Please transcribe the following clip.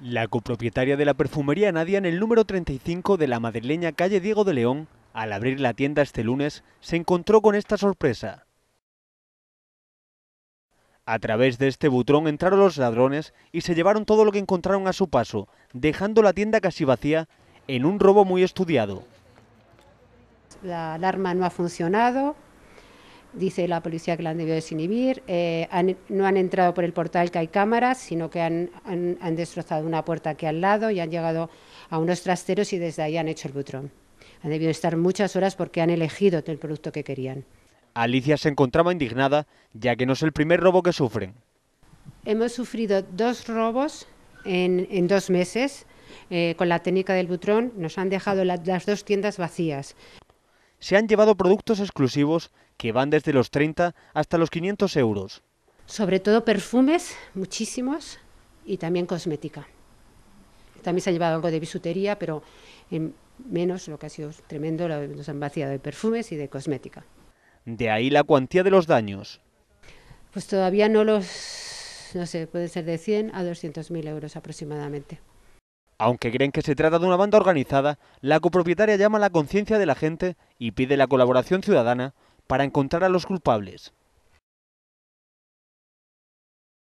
La copropietaria de la perfumería Nadia en el número 35 de la madrileña calle Diego de León, al abrir la tienda este lunes, se encontró con esta sorpresa. A través de este butrón entraron los ladrones y se llevaron todo lo que encontraron a su paso, dejando la tienda casi vacía en un robo muy estudiado. La alarma no ha funcionado, dice la policía que la han debido desinhibir, eh, no han entrado por el portal que hay cámaras, sino que han, han, destrozado una puerta aquí al lado y han llegado a unos trasteros y desde ahí han hecho el butrón. Han debido estar muchas horas porque han elegido el producto que querían. Alicia se encontraba indignada, ya que no es el primer robo que sufren. Hemos sufrido dos robos en, en dos meses eh, con la técnica del butrón. Nos han dejado las dos tiendas vacías se han llevado productos exclusivos que van desde los 30 hasta los 500 euros. Sobre todo perfumes, muchísimos, y también cosmética. También se ha llevado algo de bisutería, pero en menos, lo que ha sido tremendo, nos han vaciado de perfumes y de cosmética. De ahí la cuantía de los daños. Pues todavía no los, no sé, pueden ser de 100 a 200 mil euros aproximadamente. Aunque creen que se trata de una banda organizada, la copropietaria llama a la conciencia de la gente y pide la colaboración ciudadana para encontrar a los culpables.